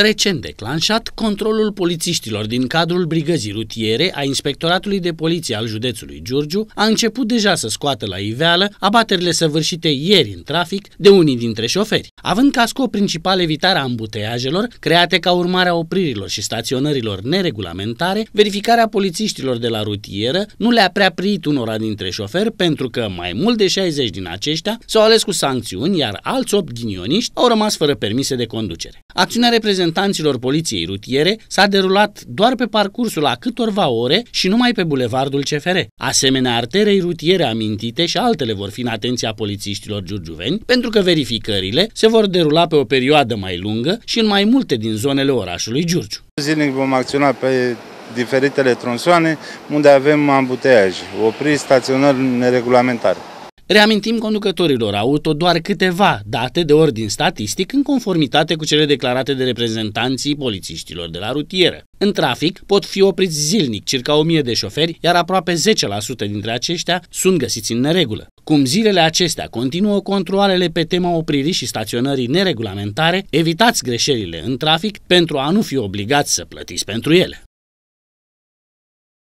Recent declanșat, controlul polițiștilor din cadrul brigăzii rutiere a Inspectoratului de Poliție al județului Giurgiu a început deja să scoată la iveală abaterile săvârșite ieri în trafic de unii dintre șoferi, având ca scop principal evitarea ambuteiajelor create ca urmare a opririlor și staționărilor neregulamentare, verificarea polițiștilor de la rutieră nu le-a prea priit unora dintre șoferi pentru că mai mult de 60 din aceștia s-au ales cu sancțiuni, iar alți 8 ghinioniști au rămas fără permise de conducere. Acțiunea reprezintă reprezentanților poliției rutiere s-a derulat doar pe parcursul a câtorva ore și numai pe bulevardul CFR. Asemenea, arterei rutiere amintite și altele vor fi în atenția polițiștilor giurgiuveni, pentru că verificările se vor derula pe o perioadă mai lungă și în mai multe din zonele orașului Giurgiu. Zilnic vom acționa pe diferitele tronsoane unde avem ambuteiaj, opriri staționări neregulamentare. Reamintim conducătorilor auto doar câteva date de ordin statistic în conformitate cu cele declarate de reprezentanții polițiștilor de la rutieră. În trafic pot fi opriți zilnic circa 1000 de șoferi, iar aproape 10% dintre aceștia sunt găsiți în neregulă. Cum zilele acestea continuă controalele pe tema opririi și staționării neregulamentare, evitați greșelile în trafic pentru a nu fi obligați să plătiți pentru ele.